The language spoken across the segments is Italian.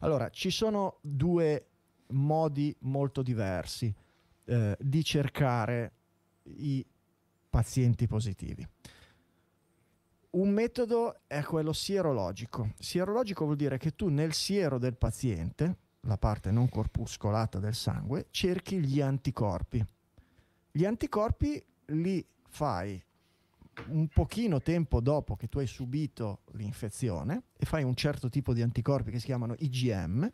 Allora, ci sono due modi molto diversi eh, di cercare i pazienti positivi. Un metodo è quello sierologico. Sierologico vuol dire che tu nel siero del paziente, la parte non corpuscolata del sangue, cerchi gli anticorpi. Gli anticorpi li fai un pochino tempo dopo che tu hai subito l'infezione e fai un certo tipo di anticorpi che si chiamano IgM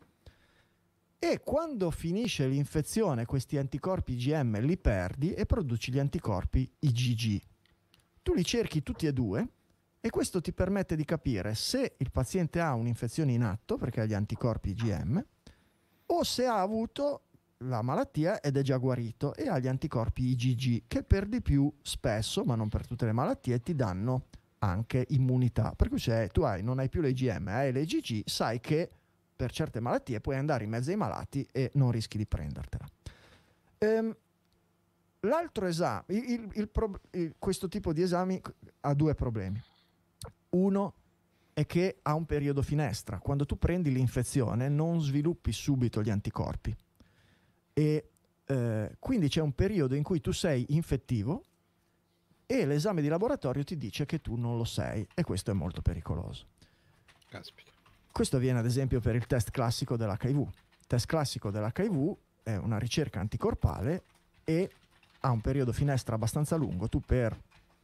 e quando finisce l'infezione questi anticorpi IgM li perdi e produci gli anticorpi IgG. Tu li cerchi tutti e due e questo ti permette di capire se il paziente ha un'infezione in atto perché ha gli anticorpi IgM o se ha avuto la malattia ed è già guarito e ha gli anticorpi IgG che per di più spesso, ma non per tutte le malattie, ti danno anche immunità. Per cui se tu hai, non hai più l'IgM, hai l'IgG, sai che per certe malattie puoi andare in mezzo ai malati e non rischi di prendertela. Ehm, l'altro esame, il, il pro, il, questo tipo di esami ha due problemi. Uno è che ha un periodo finestra. Quando tu prendi l'infezione non sviluppi subito gli anticorpi e eh, quindi c'è un periodo in cui tu sei infettivo e l'esame di laboratorio ti dice che tu non lo sei e questo è molto pericoloso. Caspita. Questo avviene ad esempio per il test classico dell'HIV. Il test classico dell'HIV è una ricerca anticorpale e ha un periodo finestra abbastanza lungo. Tu per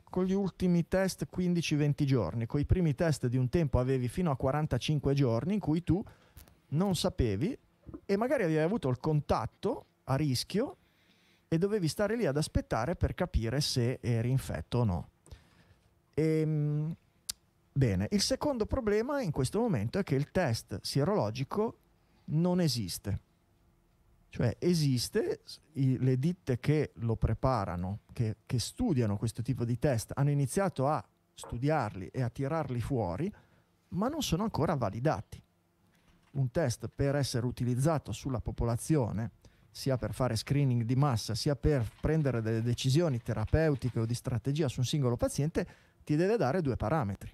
con gli ultimi test 15-20 giorni, con i primi test di un tempo avevi fino a 45 giorni in cui tu non sapevi e magari avevi avuto il contatto a rischio e dovevi stare lì ad aspettare per capire se eri infetto o no. E, ehm, bene, il secondo problema in questo momento è che il test sierologico non esiste. Cioè esiste, i, le ditte che lo preparano, che, che studiano questo tipo di test, hanno iniziato a studiarli e a tirarli fuori, ma non sono ancora validati un test per essere utilizzato sulla popolazione, sia per fare screening di massa, sia per prendere delle decisioni terapeutiche o di strategia su un singolo paziente, ti deve dare due parametri.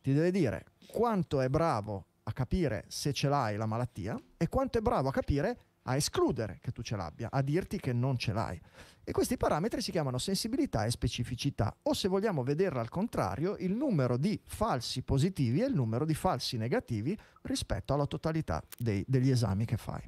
Ti deve dire quanto è bravo a capire se ce l'hai la malattia e quanto è bravo a capire a escludere che tu ce l'abbia, a dirti che non ce l'hai. E questi parametri si chiamano sensibilità e specificità, o se vogliamo vederla al contrario, il numero di falsi positivi e il numero di falsi negativi rispetto alla totalità dei, degli esami che fai.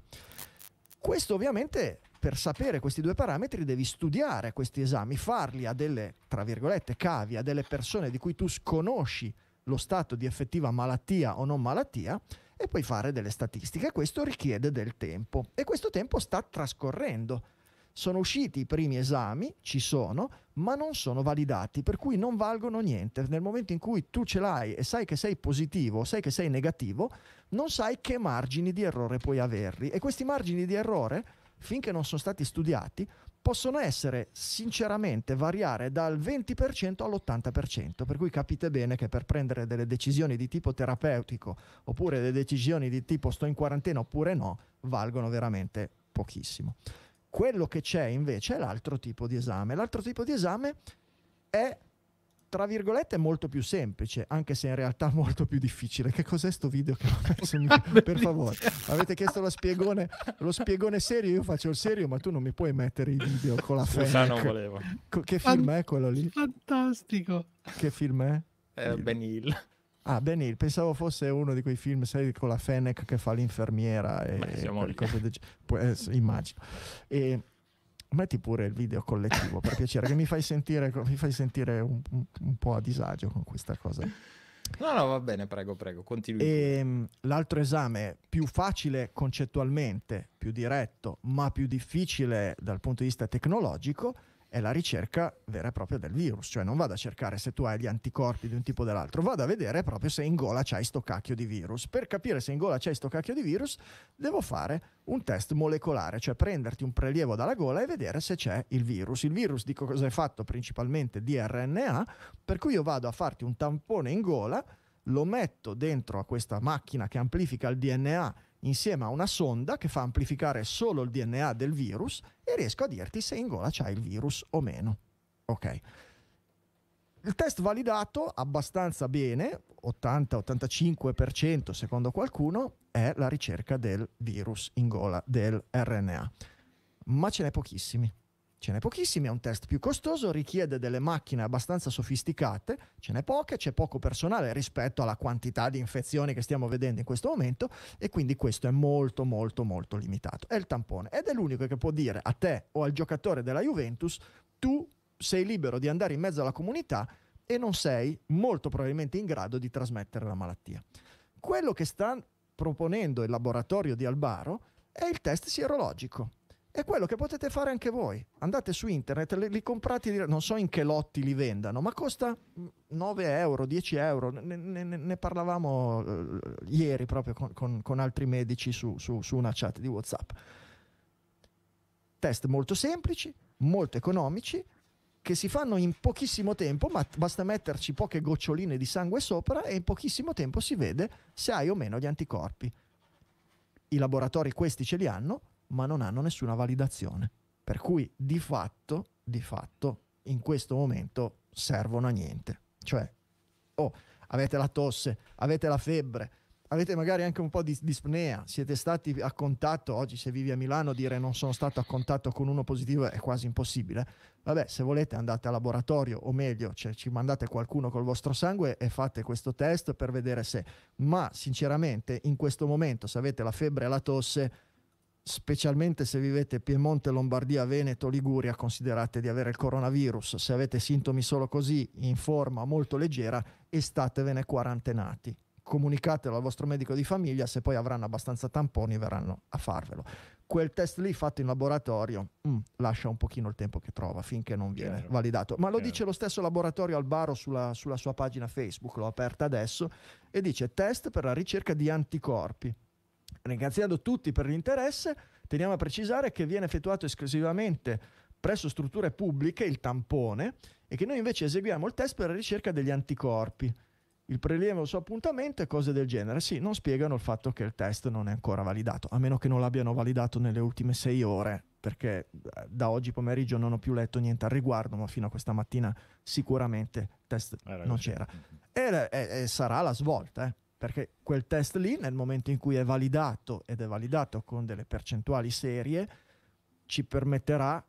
Questo ovviamente per sapere questi due parametri devi studiare questi esami, farli a delle, tra virgolette, cavi, a delle persone di cui tu sconosci lo stato di effettiva malattia o non malattia e poi fare delle statistiche. Questo richiede del tempo e questo tempo sta trascorrendo. Sono usciti i primi esami, ci sono, ma non sono validati, per cui non valgono niente. Nel momento in cui tu ce l'hai e sai che sei positivo, sai che sei negativo, non sai che margini di errore puoi averli. E questi margini di errore finché non sono stati studiati, possono essere sinceramente variare dal 20% all'80%, per cui capite bene che per prendere delle decisioni di tipo terapeutico oppure delle decisioni di tipo sto in quarantena oppure no, valgono veramente pochissimo. Quello che c'è invece è l'altro tipo di esame. L'altro tipo di esame è tra virgolette è molto più semplice, anche se in realtà molto più difficile. Che cos'è sto video che ho messo? Ah, per favore, avete chiesto lo spiegone, lo spiegone serio, io faccio il serio, ma tu non mi puoi mettere i video con la festa. No, non volevo. che film è quello lì? Fantastico. Che film è? Eh, ben Hill. Ah, Ben pensavo fosse uno di quei film, sai, con la Fennec che fa l'infermiera e, e cose del genere. immagino. E metti pure il video collettivo per piacere, che mi fai sentire, mi fai sentire un, un, un, po' a disagio con questa cosa. No, no, va bene, prego, prego, continui. E, ehm, l'altro esame, più facile concettualmente, più diretto, ma più difficile dal punto di vista tecnologico, è la ricerca vera e propria del virus, cioè non vado a cercare se tu hai gli anticorpi di un tipo o dell'altro, vado a vedere proprio se in gola c'hai sto cacchio di virus. Per capire se in gola c'hai sto cacchio di virus, devo fare un test molecolare, cioè prenderti un prelievo dalla gola e vedere se c'è il virus. Il virus di cosa è fatto principalmente di RNA, per cui io vado a farti un tampone in gola, lo metto dentro a questa macchina che amplifica il DNA insieme a una sonda che fa amplificare solo il DNA del virus e riesco a dirti se in gola c'hai il virus o meno. Ok. Il test validato abbastanza bene, 80-85% secondo qualcuno, è la ricerca del virus in gola del RNA, ma ce n'è pochissimi ce n'è pochissimi, è un test più costoso, richiede delle macchine abbastanza sofisticate, ce n'è poche, c'è poco personale rispetto alla quantità di infezioni che stiamo vedendo in questo momento e quindi questo è molto molto molto limitato. È il tampone ed è l'unico che può dire a te o al giocatore della Juventus tu sei libero di andare in mezzo alla comunità e non sei molto probabilmente in grado di trasmettere la malattia. Quello che sta proponendo il laboratorio di Albaro è il test sierologico è quello che potete fare anche voi. Andate su internet, li, li comprate, non so in che lotti li vendano, ma costa 9 mm, euro, 10 euro. Ne, ne, ne parlavamo uh, ieri proprio con, con, con altri medici su, su, su una chat di WhatsApp. Test molto semplici, molto economici, che si fanno in pochissimo tempo, ma basta metterci poche goccioline di sangue sopra e in pochissimo tempo si vede se hai o meno gli anticorpi. I laboratori questi ce li hanno, ma non hanno nessuna validazione. Per cui di fatto, di fatto, in questo momento servono a niente. Cioè, oh, avete la tosse, avete la febbre, avete magari anche un po' di dispnea, siete stati a contatto, oggi se vivi a Milano dire non sono stato a contatto con uno positivo è quasi impossibile. Vabbè, se volete andate al laboratorio o meglio, cioè, ci mandate qualcuno col vostro sangue e fate questo test per vedere se. Ma sinceramente in questo momento se avete la febbre e la tosse specialmente se vivete Piemonte, Lombardia, Veneto, Liguria, considerate di avere il coronavirus. Se avete sintomi solo così, in forma molto leggera, e statevene quarantenati. Comunicatelo al vostro medico di famiglia, se poi avranno abbastanza tamponi verranno a farvelo. Quel test lì fatto in laboratorio mh, mm, lascia un pochino il tempo che trova finché non viene Chiaro. validato. Ma lo Chiaro. dice lo stesso laboratorio Albaro sulla, sulla sua pagina Facebook, l'ho aperta adesso, e dice test per la ricerca di anticorpi Ringraziando tutti per l'interesse, teniamo a precisare che viene effettuato esclusivamente presso strutture pubbliche il tampone e che noi invece eseguiamo il test per la ricerca degli anticorpi. Il prelievo su appuntamento e cose del genere. Sì, non spiegano il fatto che il test non è ancora validato, a meno che non l'abbiano validato nelle ultime sei ore, perché eh, da oggi pomeriggio non ho più letto niente al riguardo, ma fino a questa mattina sicuramente il test eh, non c'era. E, e, eh, e sarà la svolta, eh perché quel test lì nel momento in cui è validato ed è validato con delle percentuali serie ci permetterà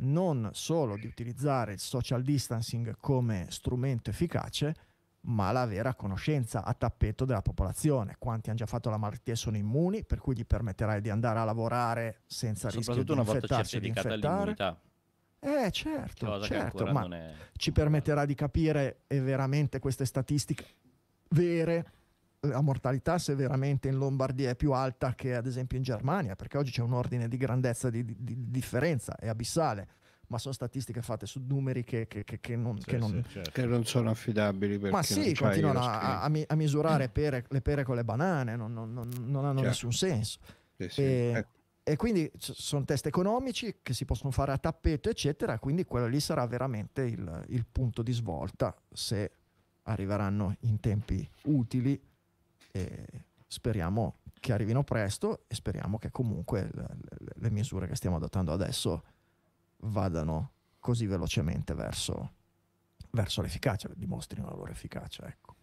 non solo di utilizzare il social distancing come strumento efficace, ma la vera conoscenza a tappeto della popolazione. Quanti hanno già fatto la malattia e sono immuni, per cui gli permetterai di andare a lavorare senza rischio di infettarsi e di infettare. Eh certo, certo ma è... ci permetterà di capire eh, veramente queste statistiche vere la mortalità severamente in Lombardia è più alta che ad esempio in Germania, perché oggi c'è un ordine di grandezza di, di, di differenza, è abissale, ma sono statistiche fatte su numeri che, che, che, non, sì, non, sì, certo. che, non, sono affidabili. Ma sì, continuano a, a, misurare mm. pere, le pere con le banane, non, non hanno certo. nessun senso. Sì, e, ecco. e, quindi sono test economici che si possono fare a tappeto, eccetera, quindi quello lì sarà veramente il, il punto di svolta se arriveranno in tempi utili e speriamo che arrivino presto e speriamo che comunque le, le, le misure che stiamo adottando adesso vadano così velocemente verso, verso l'efficacia, dimostrino la loro efficacia. Ecco.